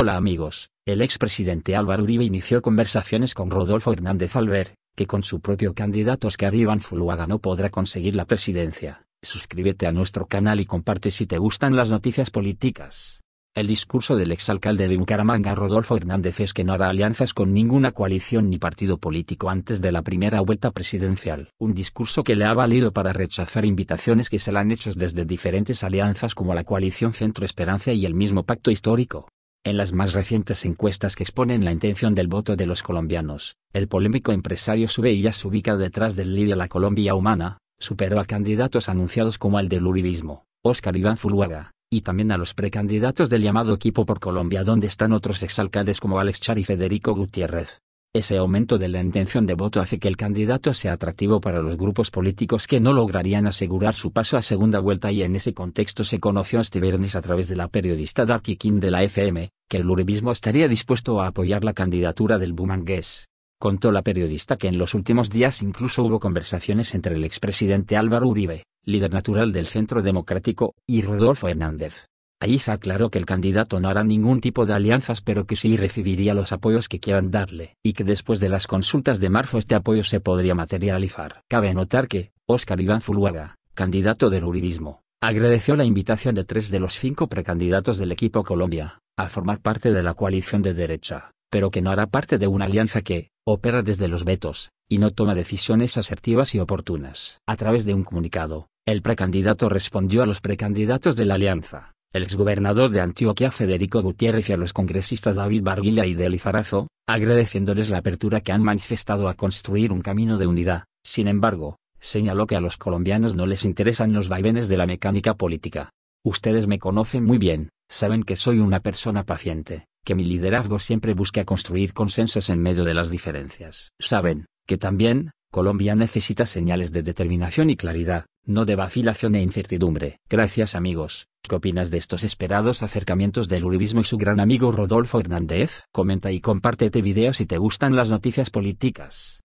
Hola amigos, el expresidente Álvaro Uribe inició conversaciones con Rodolfo Hernández ver, que con su propio candidato Oscar Iván Fuluaga no podrá conseguir la presidencia. Suscríbete a nuestro canal y comparte si te gustan las noticias políticas. El discurso del exalcalde de Bucaramanga Rodolfo Hernández es que no hará alianzas con ninguna coalición ni partido político antes de la primera vuelta presidencial. Un discurso que le ha valido para rechazar invitaciones que se le han hecho desde diferentes alianzas como la coalición Centro Esperanza y el mismo pacto histórico. En las más recientes encuestas que exponen la intención del voto de los colombianos, el polémico empresario sube ya se ubica detrás del líder La Colombia Humana, superó a candidatos anunciados como el del Uribismo, Óscar Iván Zuluaga, y también a los precandidatos del llamado Equipo por Colombia donde están otros exalcaldes como Alex Char y Federico Gutiérrez. Ese aumento de la intención de voto hace que el candidato sea atractivo para los grupos políticos que no lograrían asegurar su paso a segunda vuelta y en ese contexto se conoció este viernes a través de la periodista Darky King de la FM, que el uribismo estaría dispuesto a apoyar la candidatura del bumangués. Contó la periodista que en los últimos días incluso hubo conversaciones entre el expresidente Álvaro Uribe, líder natural del Centro Democrático, y Rodolfo Hernández Allí se aclaró que el candidato no hará ningún tipo de alianzas pero que sí recibiría los apoyos que quieran darle, y que después de las consultas de marzo este apoyo se podría materializar. Cabe notar que, Óscar Iván Zuluaga, candidato del Uribismo, agradeció la invitación de tres de los cinco precandidatos del equipo Colombia, a formar parte de la coalición de derecha, pero que no hará parte de una alianza que, opera desde los vetos, y no toma decisiones asertivas y oportunas. A través de un comunicado, el precandidato respondió a los precandidatos de la alianza el exgobernador de Antioquia Federico Gutiérrez y a los congresistas David Barguila y Deli Farazo, agradeciéndoles la apertura que han manifestado a construir un camino de unidad. Sin embargo, señaló que a los colombianos no les interesan los vaivenes de la mecánica política. Ustedes me conocen muy bien, saben que soy una persona paciente, que mi liderazgo siempre busca construir consensos en medio de las diferencias. Saben, que también, Colombia necesita señales de determinación y claridad, no de vacilación e incertidumbre. Gracias amigos. ¿Qué opinas de estos esperados acercamientos del uribismo y su gran amigo Rodolfo Hernández? Comenta y comparte este video si te gustan las noticias políticas.